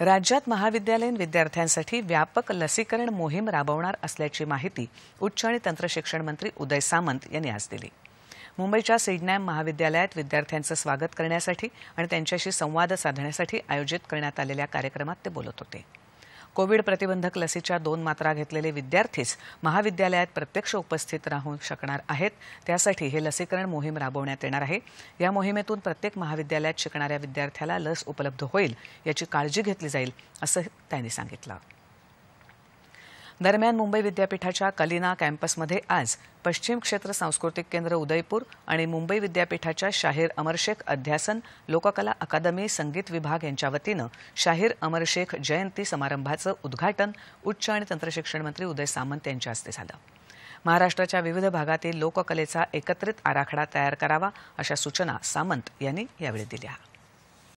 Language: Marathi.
राज्यात महाविद्यालयीन विद्यार्थ्यांसाठी व्यापक लसीकरण मोहीम राबवणार असल्याची माहिती उच्च आणि तंत्रशिक्षण मंत्री उदय सामंत यांनी आज दिली मुंबईच्या सिडनॅम महाविद्यालयात विद्यार्थ्यांचं स्वागत करण्यासाठी आणि त्यांच्याशी संवाद साधण्यासाठी आयोजित करण्यात आलेल्या कार्यक्रमात ते बोलत होते कोविड प्रतिबंधक लसीच्या दोन मात्रा घेतलेले विद्यार्थीच महाविद्यालयात प्रत्यक्ष उपस्थित राहू शकणार आहेत त्यासाठी हे लसीकरण मोहीम राबवण्यात येणार आहे या मोहिमेतून प्रत्येक महाविद्यालयात शिकणाऱ्या विद्यार्थ्याला लस उपलब्ध होईल याची काळजी घेतली जाईल असं त्यांनी सांगितलं दरम्यान मुंबई विद्यापीठाच्या कलिना कॅम्पसमध्ये आज पश्चिम क्षेत्र सांस्कृतिक केंद्र उदयपूर आणि मुंबई विद्यापीठाच्या शाहीर अमरशेख अध्यासन लोककला अकादमी संगीत विभाग यांच्या वतीनं शाहीर अमरशेख जयंती समारंभाचं उद्घाटन उच्च आणि तंत्रशिक्षण मंत्री उदय सामंत यांच्या हस्ते झालं महाराष्ट्राच्या विविध भागातील लोककलेचा एकत्रित आराखडा तयार करावा अशा सूचना सामंत यांनी यावेळी दिल्या